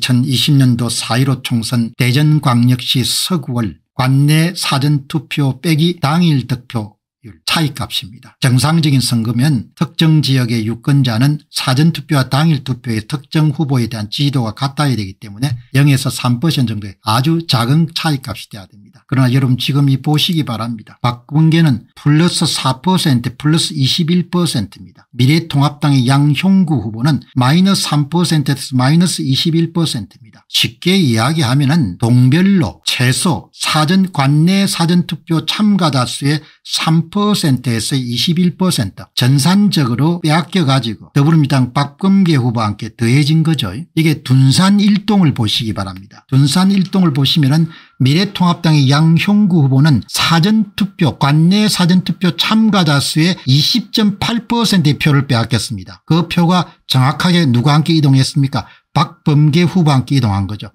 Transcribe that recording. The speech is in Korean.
2020년도 4.15 총선 대전광역시 서구월 관내 사전투표 빼기 당일 득표율 차이값입니다. 정상적인 선거면 특정 지역의 유권자는 사전투표와 당일투표의 특정 후보에 대한 지지도가 같아야 되기 때문에 0에서 3% 정도의 아주 작은 차이값이 돼야 됩니다. 그러나 여러분 지금 이 보시기 바랍니다. 박근계는 플러스 4% 플러스 21%입니다. 미래통합당의 양형구 후보는 마이너스 3%에서 마이너스 21%입니다. 쉽게 이야기하면 은 동별로 최소 사전 관내 사전투표 참가자 수의 18%에서 21% 전산적으로 빼앗겨가지고 더불어민주당 박범계 후보와 함께 더해진 거죠. 이게 둔산 일동을 보시기 바랍니다. 둔산 일동을 보시면 은 미래통합당의 양형구 후보는 사전투표 관내 사전투표 참가자 수의 20.8%의 표를 빼앗겼습니다. 그 표가 정확하게 누가 함께 이동했습니까 박범계 후보 함께 이동한 거죠.